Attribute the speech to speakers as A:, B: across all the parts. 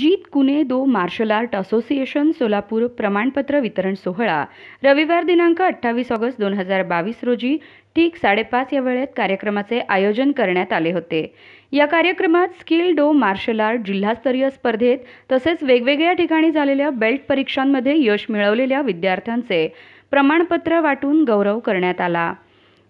A: Jeet Kune Do martial art association Solapur प्रमाणपत्र वितरण सोहळा रविवार दिनांक अठ्ठावीस ऑगस्ट दोन हजार बावीस रोजी ठीक साडेपाच या वेळेत कार्यक्रमाचे आयोजन करण्यात आले होते या कार्यक्रमात स्किल डो मार्शल आर्ट जिल्हास्तरीय स्पर्धेत तसेच वेगवेगळ्या ठिकाणी झालेल्या बेल्ट परीक्षांमध्ये यश मिळवलेल्या विद्यार्थ्यांचे प्रमाणपत्र वाटून गौरव करण्यात आला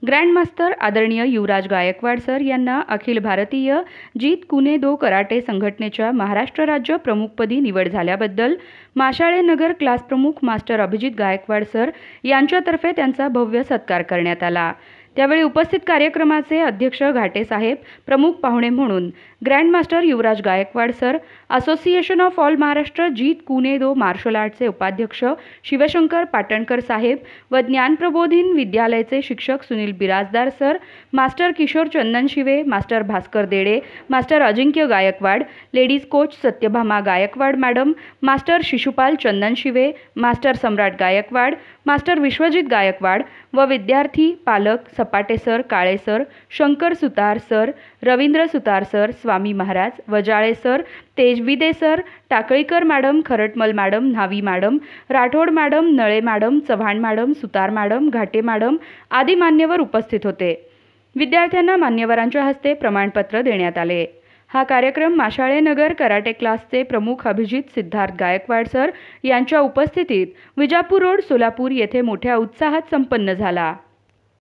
A: ग्रँडमास्तर आदरणीय युवराज गायकवाड सर यांना अखिल भारतीय जीत कुने दो कराटे संघटनेच्या महाराष्ट्र राज्य प्रमुखपदी निवड झाल्याबद्दल माशाळे नगर क्लास प्रमुख मास्टर अभिजित गायकवाड सर यांच्यातर्फे त्यांचा भव्य सत्कार करण्यात आला त्यावेळी उपस्थित कार्यक्रमाचे अध्यक्ष घाटे साहेब प्रमुख पाहुणे म्हणून grand master Yuvraj Gaikwad sir association of all Maharashtra Jeet Kune Do marshal आर्टचे उपाध्यक्ष शिवशंकर पाटणकर साहेब व ज्ञानप्रबोधिन विद्यालयाचे शिक्षक Sunil Birajdar sir master Kishor Chandanshive master Bhaskar Dede master Ajinkya Gaikwad ladies coach Satyabhama Gaikwad madam master Shishupal Chandanshive master Samrat Gaikwad master Vishwajit Gaikwad व विद्यार्थी पालक Sapate sir Kale sir Shankar Sutar sir Ravindra Sutar sir Swami Maharaj Vajale sir Tejvide sir Takalikar madam Kharatmal madam Nhavi madam Rathod madam Nale madam Chavan madam Sutar madam Ghate madam आदी मान्यवर उपस्थित होते विद्यार्थ्यांना मान्यवरांच्या हस्ते प्रमाणपत्र देण्यात आले हा कार्यक्रम माशाळे नगर कराटे क्लासचे प्रमुख अभिजित सिद्धार्थ गायकवाड सर यांच्या उपस्थितीत विजापूर रोड सोलापूर येथे मोठ्या उत्साहात संपन्न झाला